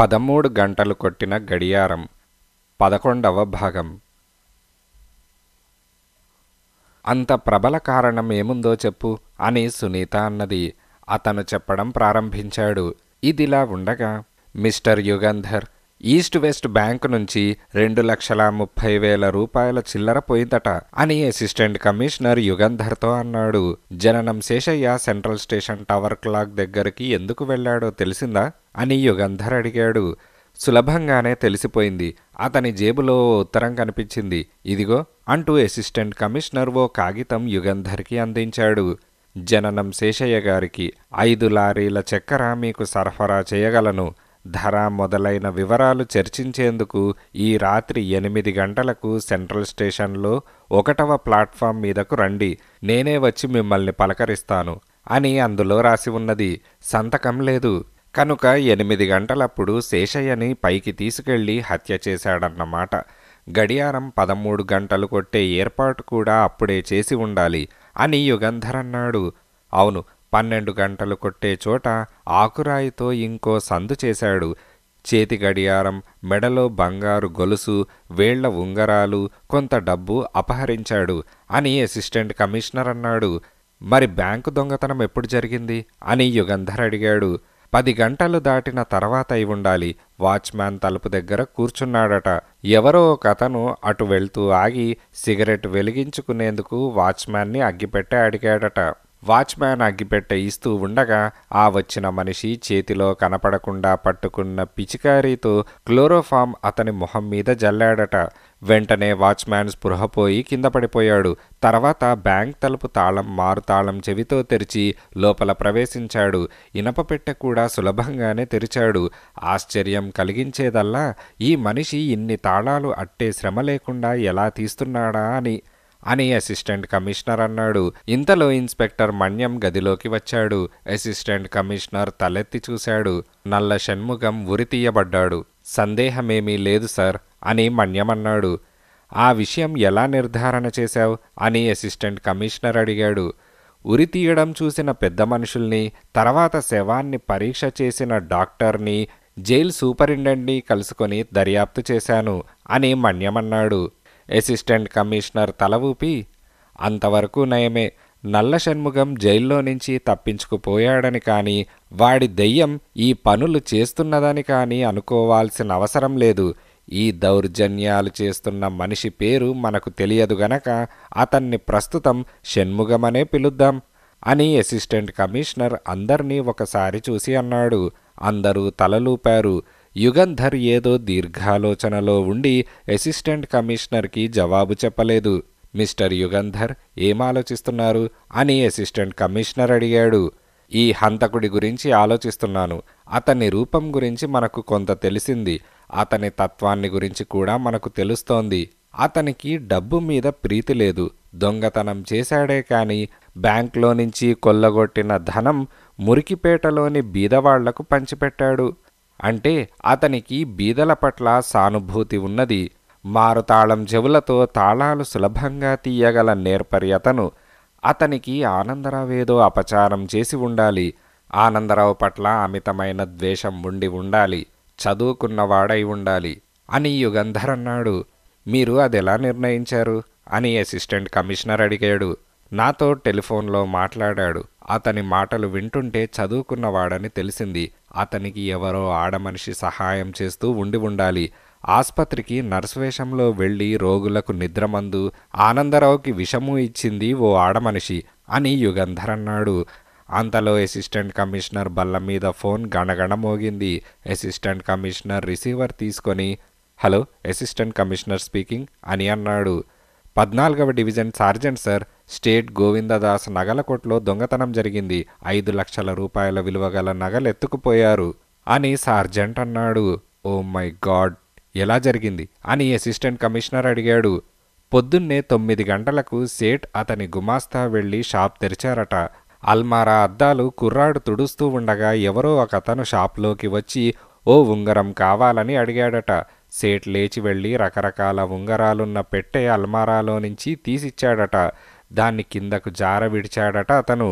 పదమూడు గంటలు కొట్టిన గడియారం పదకొండవ భాగం అంత ప్రబల కారణం ఏముందో చెప్పు అని సునీత అన్నది అతను చెప్పడం ప్రారంభించాడు ఇదిలా ఉండగా mister Yugandhar east west bank నుంచి రెండు లక్షల ముప్పై వేల రూపాయల చిల్లర పోయిందట అని అసిస్టెంట్ కమిషనర్ యుగంధర్తో అన్నాడు జననం Seshaiah central station tower clock దగ్గరికి ఎందుకు వెళ్ళాడో తెలిసిందా అని యుగంధర్ అడిగాడు సులభంగానే తెలిసిపోయింది అతని జేబులో ఉత్తరం కనిపించింది ఇదిగో అంటూ అసిస్టెంట్ కమిషనర్ ఓ కాగితం యుగంధర్కి అందించాడు జననం శేషయ్య గారికి ఐదు లారీల చక్కెర మీకు సరఫరా చేయగలను ధర మొదలైన వివరాలు చర్చించేందుకు ఈ రాత్రి ఎనిమిది గంటలకు సెంట్రల్ స్టేషన్లో ఒకటవ ప్లాట్ఫామ్ మీదకు రండి నేనే వచ్చి మిమ్మల్ని పలకరిస్తాను అని అందులో రాసి ఉన్నది సంతకం లేదు కనుక ఎనిమిది గంటలప్పుడు శేషయ్యని పైకి తీసుకెళ్లి హత్య చేశాడన్నమాట గడియారం పదమూడు గంటలు కొట్టే ఏర్పాటు కూడా అప్పుడే చేసి ఉండాలి అని యుగంధర్ అన్నాడు అవును పన్నెండు గంటలు కొట్టే చోట ఆకురాయితో ఇంకో సందు చేశాడు చేతి గడియారం మెడలో బంగారు గొలుసు వేళ్ల ఉంగరాలు కొంత డబ్బు అపహరించాడు అని అసిస్టెంట్ కమిషనర్ అన్నాడు మరి బ్యాంకు దొంగతనం ఎప్పుడు జరిగింది అని యుగంధర్ అడిగాడు పది గంటలు దాటిన తర్వాత అయి ఉండాలి వాచ్మ్యాన్ తలుపు దగ్గర కూర్చున్నాడట ఎవరో ఒక అతను అటు వెళ్తూ ఆగి సిగరెట్ వెలిగించుకునేందుకు వాచ్మ్యాన్ని అగ్గిపెట్టే అడిగాడట వాచ్మ్యాన్ అగ్గిపెట్టె ఇస్తూ ఉండగా ఆ వచ్చిన మనిషి చేతిలో కనపడకుండా పట్టుకున్న పిచికారీతో క్లోరోఫామ్ అతని మొహం మీద జల్లాడట వెంటనే వాచ్మ్యాన్ స్పృహపోయి కింద పడిపోయాడు తర్వాత బ్యాంక్ తలుపు తాళం మారుతాళం చెవితో తెరిచి లోపల ప్రవేశించాడు ఇనప పెట్టె కూడా సులభంగానే తెరిచాడు ఆశ్చర్యం కలిగించేదల్లా ఈ మనిషి ఇన్ని తాళాలు అట్టే శ్రమ లేకుండా ఎలా తీస్తున్నాడా అని అని అసిస్టెంట్ కమిషనర్ అన్నాడు ఇంతలో ఇన్స్పెక్టర్ మణ్యం గదిలోకి వచ్చాడు అసిస్టెంట్ కమిషనర్ తలెత్తి చూశాడు నల్ల షణ్ముఖం ఉరితీయబడ్డాడు సందేహమేమీ లేదు సార్ అని మణ్యమన్నాడు ఆ విషయం ఎలా నిర్ధారణ చేశావు అని అసిస్టెంట్ కమిషనర్ అడిగాడు ఉరి తీయడం చూసిన పెద్ద మనుషుల్ని తర్వాత శవాన్ని పరీక్ష చేసిన డాక్టర్ని జైల్ సూపరింటెండెంట్ని కలుసుకొని దర్యాప్తు చేశాను అని మణ్యమన్నాడు అసిస్టెంట్ కమిషనర్ తల ఊపి అంతవరకు నయమే నల్ల షణ్ముగం జైల్లో నుంచి తప్పించుకుపోయాడని కానీ వాడి దెయ్యం ఈ పనులు చేస్తున్నదని కానీ అనుకోవాల్సిన అవసరం లేదు ఈ దౌర్జన్యాలు చేస్తున్న మనిషి పేరు మనకు తెలియదు గనక అతన్ని ప్రస్తుతం షణ్ముగమనే పిలుద్దాం అని అసిస్టెంట్ కమిషనర్ అందర్నీ ఒకసారి చూసి అన్నాడు అందరూ తలలూపారు యుగంధర్ ఏదో దీర్ఘాలోచనలో ఉండి అసిస్టెంట్ కమిషనర్కి జవాబు చెప్పలేదు మిస్టర్ యుగంధర్ ఏం ఆలోచిస్తున్నారు అని అసిస్టెంట్ కమిషనర్ అడిగాడు ఈ హంతకుడి గురించి ఆలోచిస్తున్నాను అతని రూపం గురించి మనకు కొంత తెలిసింది అతని తత్వాన్ని గురించి కూడా మనకు తెలుస్తోంది అతనికి డబ్బు మీద ప్రీతి లేదు దొంగతనం చేశాడే కానీ బ్యాంక్లో నుంచి కొల్లగొట్టిన ధనం మురికిపేటలోని బీదవాళ్లకు పంచిపెట్టాడు అంటే అతనికి బీదల పట్ల సానుభూతి ఉన్నది మారుతాళం చెవులతో తాళాలు సులభంగా తీయగల నేర్పర్యతను అతనికి ఆనందరావేదో అపచారం చేసి ఉండాలి ఆనందరావు పట్ల అమితమైన ద్వేషం ఉండి ఉండాలి చదువుకున్నవాడై ఉండాలి అని యుగంధర్ అన్నాడు మీరు అదెలా నిర్ణయించారు అని అసిస్టెంట్ కమిషనర్ అడిగాడు నాతో టెలిఫోన్లో మాట్లాడాడు అతని మాటలు వింటుంటే చదువుకున్నవాడని తెలిసింది అతనికి ఎవరో ఆడమనిషి సహాయం చేస్తూ ఉండి ఉండాలి ఆస్పత్రికి నర్స్ వేషంలో వెళ్ళి రోగులకు నిద్రమందు ఆనందరావుకి విషము ఇచ్చింది ఓ ఆడమనిషి అని యుగంధర్ అన్నాడు అంతలో అసిస్టెంట్ కమిషనర్ బల్ల మీద ఫోన్ గణగణ మోగింది అసిస్టెంట్ కమిషనర్ రిసీవర్ తీసుకొని హలో అసిస్టెంట్ కమిషనర్ స్పీకింగ్ అని అన్నాడు పద్నాలుగవ డివిజన్ సార్జెంట్ సార్ స్టేట్ గోవిందదాస్ నగలకొట్లో దొంగతనం జరిగింది ఐదు లక్షల రూపాయల విలువగల నగలెత్తుకుపోయారు అని సార్జెంట్ అన్నాడు ఓ మై గాడ్ ఎలా జరిగింది అని అసిస్టెంట్ కమిషనర్ అడిగాడు పొద్దున్నే తొమ్మిది గంటలకు సేట్ అతని గుమాస్తా వెళ్ళి షాప్ తెరిచారట అల్మారా అద్దాలు కుర్రాడు తుడుస్తూ ఉండగా ఎవరో ఒకతను షాప్లోకి వచ్చి ఓ ఉంగరం కావాలని అడిగాడట సేట్ లేచి వెళ్ళి రకరకాల ఉంగరాలున్న పెట్టె అల్మారాలో నుంచి తీసిచ్చాడట దాన్ని కిందకు జార విడిచాడట అతను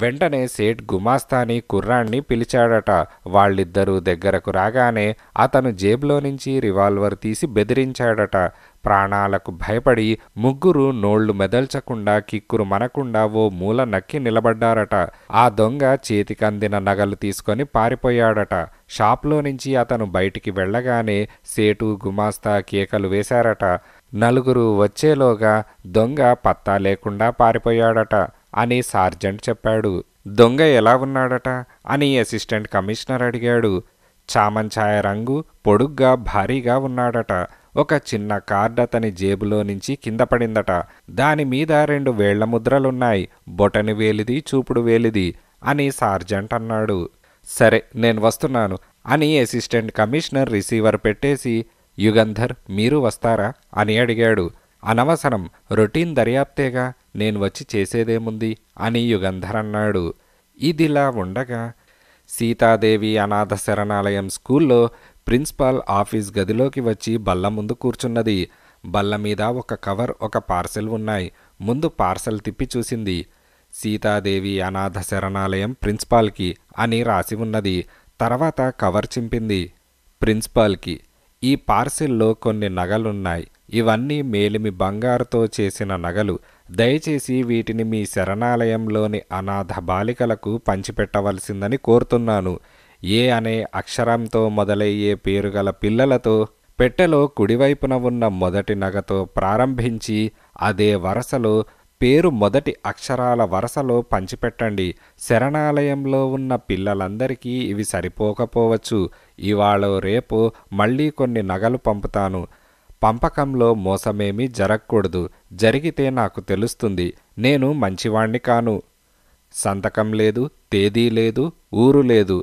వెంటనే సేట్ గుమాస్తాని కుర్రాణ్ణి పిలిచాడట వాళ్ళిద్దరూ దగ్గరకు రాగానే అతను జేబులో నుంచి రివాల్వర్ తీసి బెదిరించాడట ప్రాణాలకు భయపడి ముగ్గురు నోళ్లు మెదల్చకుండా కిక్కురు మనకుండా ఓ మూల నక్కి నిలబడ్డారట ఆ దొంగ చేతికందిన నగలు తీసుకొని పారిపోయాడట షాప్లో నుంచి అతను బయటికి వెళ్ళగానే సేటు గుమాస్తా కేకలు వేశారట నలుగురు వచ్చేలోగా దొంగ పత్తా లేకుండా పారిపోయాడట అని సార్జెంట్ చెప్పాడు దొంగ ఎలా ఉన్నాడట అని అసిస్టెంట్ కమిషనర్ అడిగాడు చామంఛాయ రంగు పొడుగ్గా భారీగా ఉన్నాడట ఒక చిన్న కార్డ్ అతని జేబులో నుంచి కింద పడిందట దానిమీద రెండు వేళ్ల ముద్రలున్నాయి బొటని వేలిది చూపుడు వేలిది అని సార్జెంట్ అన్నాడు సరే నేను వస్తున్నాను అని అసిస్టెంట్ కమిషనర్ రిసీవర్ పెట్టేసి యుగంధర్ మీరు వస్తారా అని అడిగాడు అనవసరం రొటీన్ దర్యాప్తేగా నేను వచ్చి చేసేదేముంది అని యుగంధరన్నాడు ఇదిలా ఉండగా సీతాదేవి అనాథ శరణాలయం స్కూల్లో ప్రిన్సిపాల్ ఆఫీస్ గదిలోకి వచ్చి బల్ల ముందు కూర్చున్నది బల్ల మీద ఒక కవర్ ఒక పార్సెల్ ఉన్నాయి ముందు పార్సెల్ తిప్పి చూసింది సీతాదేవి అనాథ శరణాలయం ప్రిన్సిపాల్కి అని రాసి ఉన్నది తర్వాత కవర్ చింపింది ప్రిన్సిపాల్కి ఈ పార్సెల్లో కొన్ని నగలున్నాయి ఇవన్నీ మేలిమి బంగారుతో చేసిన నగలు దయచేసి వీటిని మీ శరణాలయంలోని అనాథ బాలికలకు పంచిపెట్టవలసిందని కోరుతున్నాను ఏ అనే అక్షరంతో మొదలయ్యే పేరుగల పిల్లలతో పెట్టెలో కుడివైపున ఉన్న మొదటి నగతో ప్రారంభించి అదే వరసలో పేరు మొదటి అక్షరాల వరసలో పంచిపెట్టండి శరణాలయంలో ఉన్న పిల్లలందరికీ ఇవి సరిపోకపోవచ్చు ఇవాళ రేపు మళ్ళీ కొన్ని నగలు పంపుతాను పంపకంలో మోసమేమీ జరగకూడదు జరిగితే నాకు తెలుస్తుంది నేను మంచివాణ్ణి కాను సంతకం లేదు తేదీ లేదు ఊరు లేదు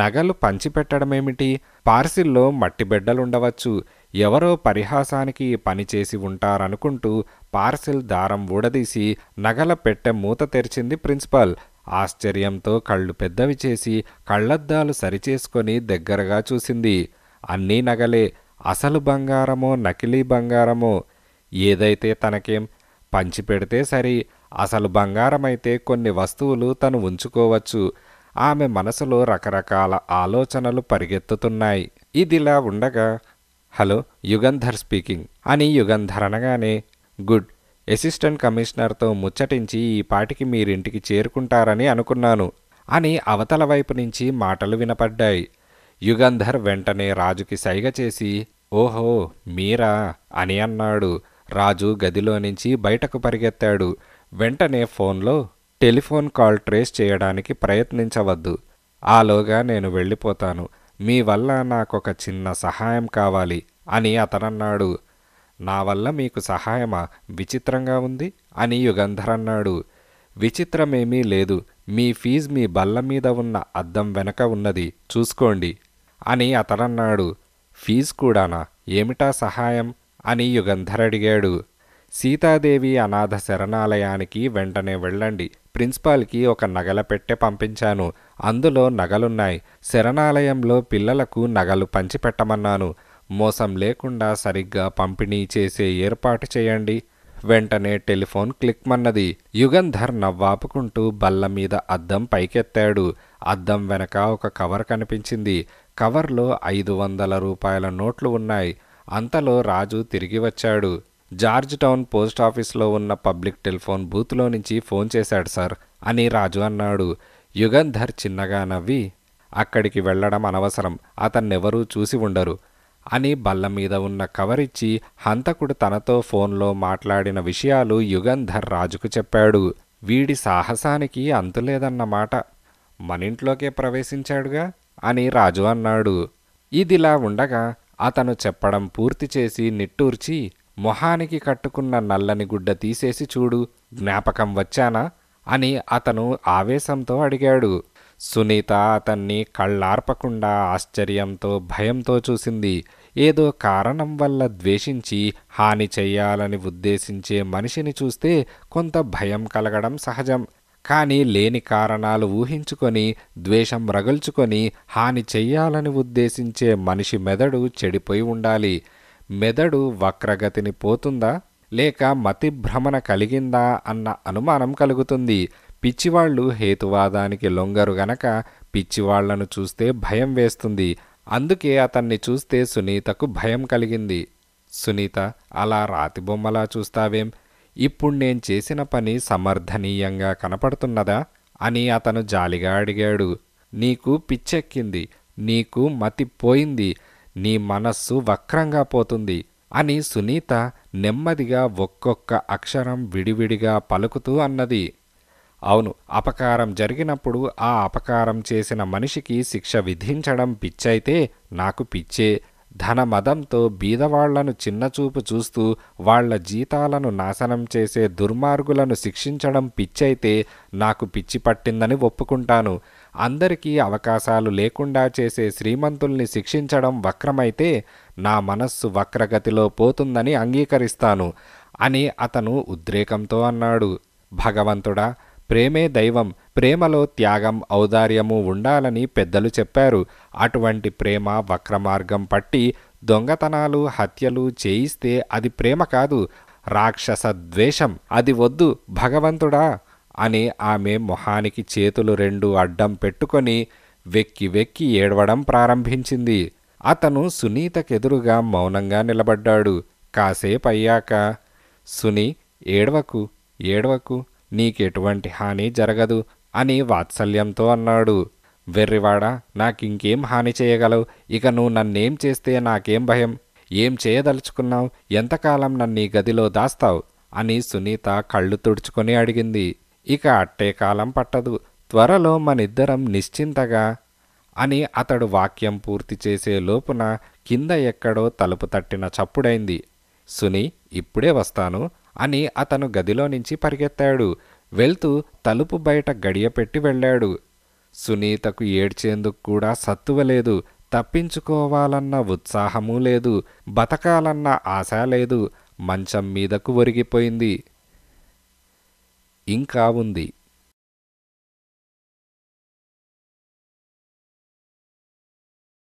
నగలు పంచిపెట్టడమేమిటి పార్సిల్లో మట్టిబిడ్డలుండవచ్చు ఎవరో పరిహాసానికి పనిచేసి ఉంటారనుకుంటూ పార్సిల్ దారం ఊడదీసి నగల పెట్టె మూత తెరిచింది ప్రిన్సిపాల్ ఆశ్చర్యంతో కళ్ళు పెద్దవి చేసి కళ్ళద్దాలు సరిచేసుకొని దగ్గరగా చూసింది అన్నీ నగలే అసలు బంగారమో నకిలీ బంగారమో ఏదైతే తనకేం పంచిపెడితే సరి అసలు బంగారమైతే కొన్ని వస్తువులు తను ఉంచుకోవచ్చు ఆమె మనసులో రకరకాల ఆలోచనలు పరిగెత్తుతున్నాయి ఇదిలా ఉండగా హలో యుగంధర్ స్పీకింగ్ అని యుగంధర్ అనగానే గుడ్ అసిస్టెంట్ కమిషనర్తో ముచ్చటించి ఈ పాటికి మీరింటికి చేరుకుంటారని అనుకున్నాను అని అవతల వైపు నుంచి మాటలు వినపడ్డాయి యుగంధర్ వెంటనే రాజుకి సైగ చేసి ఓహో మీరా అని అన్నాడు రాజు గదిలో నుంచి బయటకు పరిగెత్తాడు వెంటనే ఫోన్లో టెలిఫోన్ కాల్ ట్రేస్ చేయడానికి ప్రయత్నించవద్దు ఆలోగా నేను వెళ్ళిపోతాను మీ వల్ల నాకొక చిన్న సహాయం కావాలి అని అతనన్నాడు నా వల్ల మీకు సహాయమా విచిత్రంగా ఉంది అని యుగంధర్ అన్నాడు విచిత్రమేమీ లేదు మీ ఫీజ్ మీ బల్ల మీద ఉన్న అద్దం వెనక ఉన్నది చూసుకోండి అని అతనన్నాడు ఫీజు కూడానా ఏమిటా సహాయం అని యుగంధర్ అడిగాడు సీతాదేవి అనాథ శరణాలయానికి వెంటనే వెళ్ళండి ప్రిన్సిపాల్కి ఒక నగల పెట్టె పంపించాను అందులో నగలున్నాయి శరణాలయంలో పిల్లలకు నగలు పంచిపెట్టమన్నాను మోసం లేకుండా సరిగ్గా పంపిణీ చేసే ఏర్పాటు చేయండి వెంటనే టెలిఫోన్ క్లిక్మన్నది యుగంధర్ నవ్వాపుకుంటూ బల్ల మీద అద్దం పైకెత్తాడు అద్దం వెనక ఒక కవర్ కనిపించింది కవర్లో ఐదు వందల రూపాయల నోట్లు ఉన్నాయి అంతలో రాజు తిరిగి వచ్చాడు జార్జ్ టౌన్ పోస్ట్ ఆఫీస్లో ఉన్న పబ్లిక్ టెలిఫోన్ బూత్లో నుంచి ఫోన్ చేశాడు సార్ అని రాజు అన్నాడు యుగంధర్ చిన్నగా నవ్వి అక్కడికి వెళ్ళడం అనవసరం అతన్నెవరూ చూసి ఉండరు అని బల్ల మీద ఉన్న కవరిచ్చి హంతకుడు తనతో ఫోన్లో మాట్లాడిన విషయాలు యుగంధర్ రాజుకు చెప్పాడు వీడి సాహసానికి అంతులేదన్నమాట మనింట్లోకే ప్రవేశించాడుగా అని రాజు అన్నాడు ఇదిలా ఉండగా అతను చెప్పడం పూర్తి చేసి నిట్టూర్చి మొహానికి కట్టుకున్న నల్లని గుడ్డ తీసేసి చూడు జ్ఞాపకం వచ్చానా అని అతను ఆవేశంతో అడిగాడు సునీత అతన్ని కళ్ళార్పకుండా ఆశ్చర్యంతో భయంతో చూసింది ఏదో కారణం వల్ల ద్వేషించి హాని చెయ్యాలని ఉద్దేశించే మనిషిని చూస్తే కొంత భయం కలగడం సహజం కానీ లేని కారణాలు ఊహించుకొని ద్వేషం రగుల్చుకొని హాని చెయ్యాలని ఉద్దేశించే మనిషి మెదడు చెడిపోయి ఉండాలి మెదడు వక్రగతిని పోతుందా లేక మతిభ్రమణ కలిగిందా అన్న అనుమానం కలుగుతుంది పిచ్చివాళ్లు హేతువాదానికి లొంగరు గనక పిచ్చివాళ్లను చూస్తే భయం వేస్తుంది అందుకే అతన్ని చూస్తే సునీతకు భయం కలిగింది సునీత అలా రాతి బొమ్మలా చూస్తావేం ఇప్పుడు నేను చేసిన పని సమర్థనీయంగా కనపడుతున్నదా అని అతను జాలిగా అడిగాడు నీకు పిచ్చెక్కింది నీకు మతిపోయింది నీ మనస్సు వక్రంగా పోతుంది అని సునీత నెమ్మదిగా ఒక్కొక్క అక్షరం విడివిడిగా పలుకుతూ అన్నది అవును అపకారం జరిగినప్పుడు ఆ అపకారం చేసిన మనిషికి శిక్ష విధించడం పిచ్చైతే నాకు పిచ్చే ధనమదంతో బీదవాళ్లను చిన్నచూపు చూస్తూ వాళ్ల జీతాలను నాశనం చేసే దుర్మార్గులను శిక్షించడం పిచ్చైతే నాకు పిచ్చి పట్టిందని ఒప్పుకుంటాను అందరికీ అవకాశాలు లేకుండా చేసే శ్రీమంతుల్ని శిక్షించడం వక్రమైతే నా మనస్సు వక్రగతిలో పోతుందని అంగీకరిస్తాను అని అతను ఉద్రేకంతో అన్నాడు భగవంతుడా ప్రేమే దైవం ప్రేమలో త్యాగం ఔదార్యము ఉండాలని పెద్దలు చెప్పారు అటువంటి ప్రేమ వక్రమార్గం పట్టి దొంగతనాలు హత్యలు చేయిస్తే అది ప్రేమ కాదు రాక్షస ద్వేషం అది వద్దు భగవంతుడా అని ఆమె మొహానికి చేతులు రెండు అడ్డం పెట్టుకొని వెక్కి వెక్కి ఏడవడం ప్రారంభించింది అతను సునీతకెదురుగా మౌనంగా నిలబడ్డాడు కాసేపు అయ్యాక సుని ఏడవకు ఏడవకు నీకెటువంటి హాని జరగదు అని వాత్సల్యంతో అన్నాడు వెర్రివాడ నాకింకేం హాని చేయగలవు ఇక నువ్వు నన్నేం చేస్తే నాకేం భయం ఏం చేయదలుచుకున్నావు ఎంతకాలం నన్ను గదిలో దాస్తావు అని సునీత కళ్ళు తుడుచుకొని అడిగింది ఇక అట్టే కాలం పట్టదు త్వరలో మనిద్దరం నిశ్చింతగా అని అతడు వాక్యం పూర్తి చేసే లోపున కింద ఎక్కడో తలుపు తట్టిన చప్పుడైంది సుని ఇప్పుడే వస్తాను అని అతను గదిలో నుంచి పరిగెత్తాడు వెళ్తూ తలుపు బయట గడియపెట్టి వెళ్ళాడు సునీతకు ఏడ్చేందుకు కూడా సత్తువలేదు తప్పించుకోవాలన్న ఉత్సాహమూ లేదు బతకాలన్న ఆశ లేదు మంచం మీదకు ఒరిగిపోయింది ఇంకా ఉంది